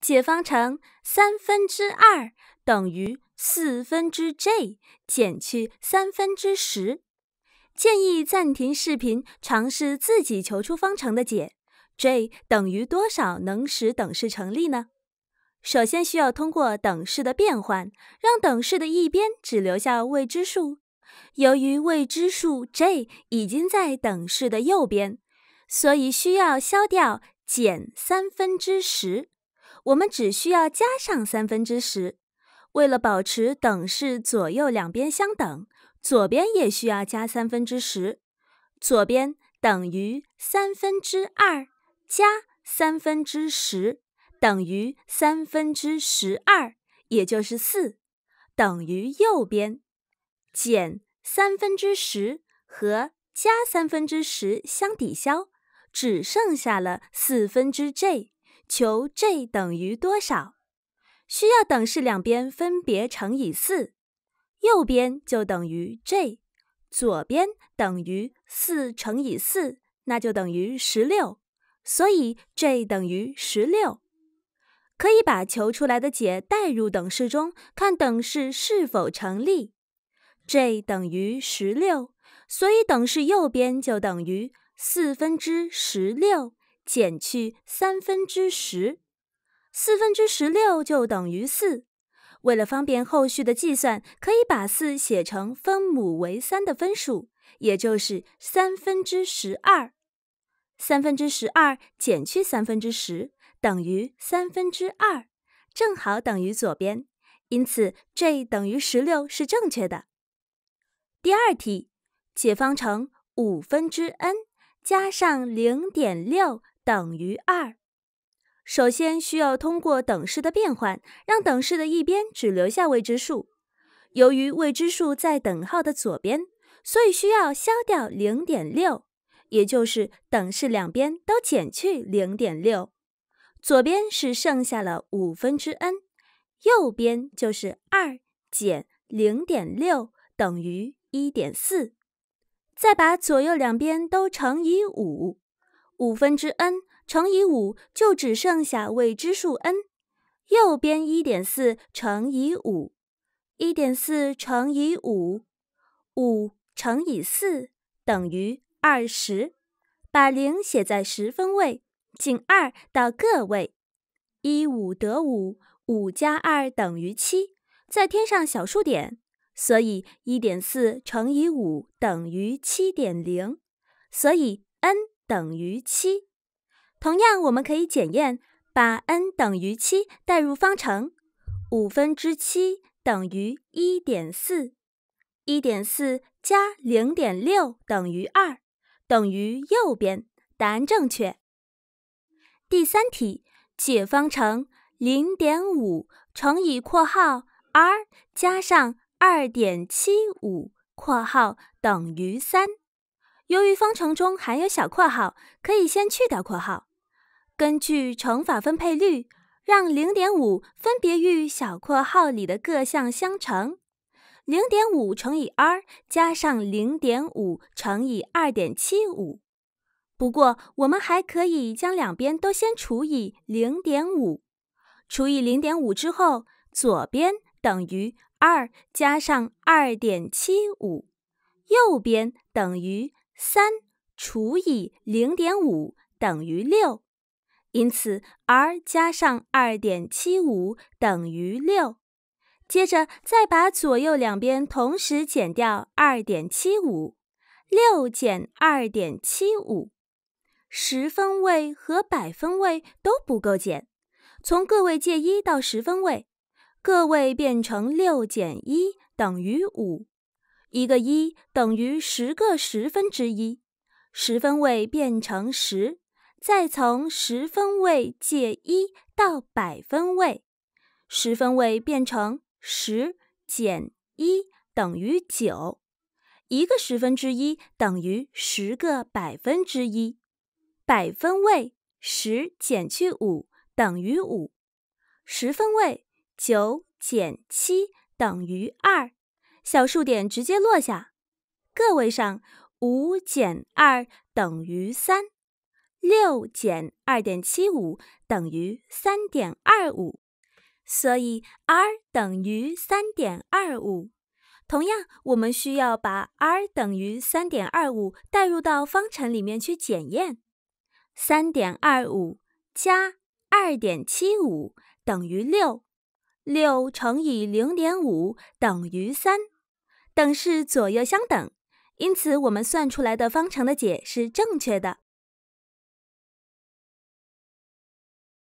解方程三分之二等于四分之 j 减去三分之十。建议暂停视频，尝试自己求出方程的解。j 等于多少能使等式成立呢？首先需要通过等式的变换，让等式的一边只留下未知数。由于未知数 j 已经在等式的右边，所以需要消掉减三分之十。我们只需要加上三分之十，为了保持等式左右两边相等，左边也需要加三分之十。左边等于三分之二加三分之十，等于三分之十二，也就是四，等于右边减三分之十和加三分之十相抵消，只剩下了四分之 j。求 j 等于多少？需要等式两边分别乘以四，右边就等于 j，左边等于四乘以四，那就等于十六，所以 j 等于十六。可以把求出来的解代入等式中，看等式是否成立。j 等于十六，所以等式右边就等于四分之十六。减去三分之十，四分之十六就等于四。为了方便后续的计算，可以把四写成分母为三的分数，也就是三分之十二。三分之十二减去三分之十等于三分之二，正好等于左边，因此 j 等于十六是正确的。第二题，解方程五分之 n 加上零点六。等于二。首先需要通过等式的变换，让等式的一边只留下未知数。由于未知数在等号的左边，所以需要消掉零点六，也就是等式两边都减去零点六。左边是剩下了五分之 n，右边就是二减零点六等于一点四。再把左右两边都乘以五。五分之 n 乘以五就只剩下未知数 n，右边一点四乘以五，一点四乘以五，五乘以四等于二十，把零写在十分位，进二到个位，一五得五，五加二等于七，再添上小数点，所以一点四乘以五等于七点零，所以 n。等于七。同样，我们可以检验，把 n 等于七代入方程，五分之七等于一点四，一点四加零点六等于二，等于右边，答案正确。第三题，解方程零点五乘以括号 r 加上二点七五括号等于三。由于方程中含有小括号，可以先去掉括号。根据乘法分配律，让0.5分别与小括号里的各项相乘：0.5乘以 r 加上0.5乘以2.75。不过，我们还可以将两边都先除以0.5。除以0.5之后，左边等于2加上2.75，右边等于。三除以零点五等于六，因此 r 加上二点七五等于六。接着再把左右两边同时减掉二点七五，六减二点七五，十分位和百分位都不够减，从个位借一到十分位，个位变成六减一等于五。一个一等于十个十分之一，十分位变成十，再从十分位借一到百分位，十分位变成十减一等于九，一个十分之一等于十个百分之一，百分位十减去五等于五，十分位九减七等于二。小数点直接落下，个位上五减二等于三，六减二点七五等于三点二五，所以 r 等于三点二五。同样，我们需要把 r 等于三点二五带入到方程里面去检验。三点二五加二点七五等于六，六乘以零点五等于三。等式左右相等，因此我们算出来的方程的解是正确的。